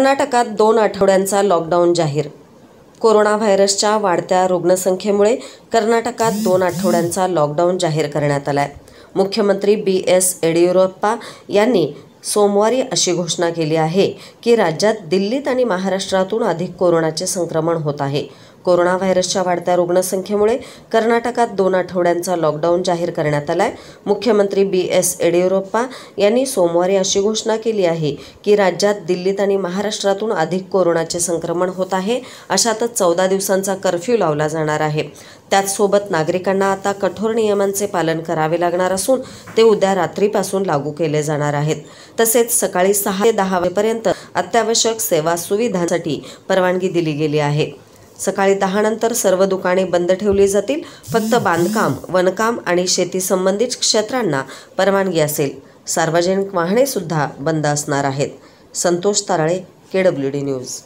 कर्नाटकात दोन आठवड्यांचा लॉकडाऊन जाहीर कोरोना व्हायरसच्या वाढत्या रुग्णसंख्येमुळे कर्नाटकात दोन आठवड्यांचा लॉकडाऊन जाहीर करण्यात आला आहे मुख्यमंत्री बी एस येडियुरप्पा यांनी सोमवारी अशी घोषणा केली आहे की राज्यात दिल्लीत आणि महाराष्ट्रातून अधिक कोरोनाचे संक्रमण होत आहे कोरोना व्हायरसच्या वाढत्या रुग्णसंख्येमुळे कर्नाटकात दोन आठवड्यांचा लॉकडाऊन जाहीर करण्यात आला आहे मुख्यमंत्री बी एस येडियुरप्पा यांनी सोमवारी अशी घोषणा केली आहे की राज्यात दिल्लीत आणि महाराष्ट्रातून अधिक कोरोनाचे संक्रमण होत आहे अशातच चौदा दिवसांचा कर्फ्यू लावला जाणार आहे त्याचसोबत नागरिकांना आता कठोर नियमांचे पालन करावे लागणार असून ते उद्या रात्रीपासून लागू केले जाणार आहेत तसेच सकाळी सहा ते दहा वाजेपर्यंत अत्यावश्यक सेवा सुविधांसाठी परवानगी दिली गेली आहे सकाळी दहानंतर सर्व दुकाने बंद ठेवली जातील फक्त बांधकाम वनकाम आणि शेती संबंधित क्षेत्रांना परवानगी असेल सार्वजनिक वाहने सुद्धा बंद असणार आहेत Santosh Tarle K W D news